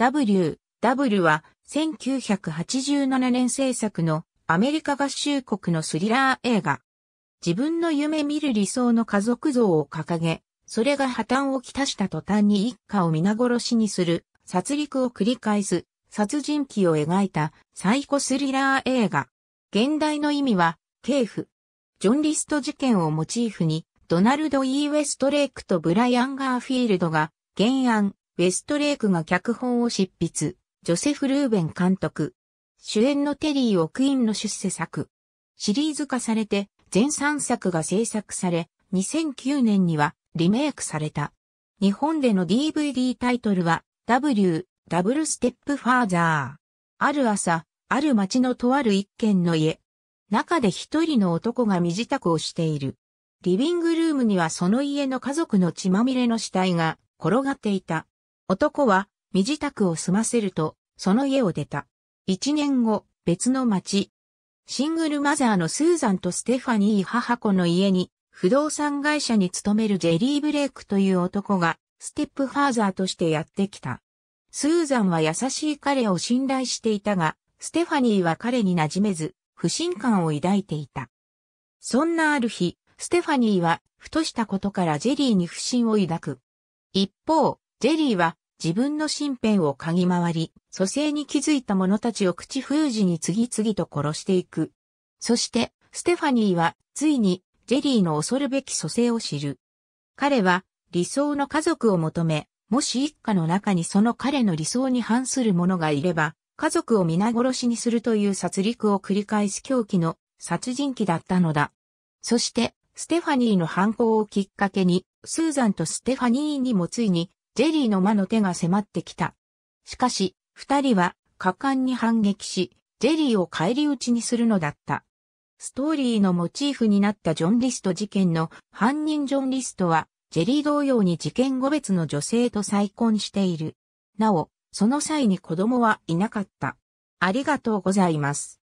W、W は1987年制作のアメリカ合衆国のスリラー映画。自分の夢見る理想の家族像を掲げ、それが破綻をきたした途端に一家を皆殺しにする、殺戮を繰り返す、殺人鬼を描いたサイコスリラー映画。現代の意味は、警府。ジョン・リスト事件をモチーフに、ドナルド・イー・ウェストレイクとブライアン・ガーフィールドが、原案、ウェストレイクが脚本を執筆、ジョセフ・ルーベン監督。主演のテリー・オクインの出世作。シリーズ化されて、全3作が制作され、2009年にはリメイクされた。日本での DVD タイトルは、W、ダブルステップファーザー。ある朝、ある町のとある一軒の家。中で一人の男が身支度をしている。リビングルームにはその家の家族の血まみれの死体が転がっていた。男は身支度を済ませると、その家を出た。一年後、別の町。シングルマザーのスーザンとステファニー母子の家に、不動産会社に勤めるジェリー・ブレイクという男が、ステップファーザーとしてやってきた。スーザンは優しい彼を信頼していたが、ステファニーは彼に馴染めず、不信感を抱いていた。そんなある日、ステファニーは、ふとしたことからジェリーに不信を抱く。一方、ジェリーは、自分の身辺を嗅ぎ回り、蘇生に気づいた者たちを口封じに次々と殺していく。そして、ステファニーは、ついに、ジェリーの恐るべき蘇生を知る。彼は、理想の家族を求め、もし一家の中にその彼の理想に反する者がいれば、家族を皆殺しにするという殺戮を繰り返す狂気の殺人鬼だったのだ。そして、ステファニーの犯行をきっかけに、スーザンとステファニーにもついにジェリーの魔の手が迫ってきた。しかし、二人は果敢に反撃し、ジェリーを返り討ちにするのだった。ストーリーのモチーフになったジョン・リスト事件の犯人ジョン・リストは、ジェリー同様に事件後別の女性と再婚している。なお、その際に子供はいなかった。ありがとうございます。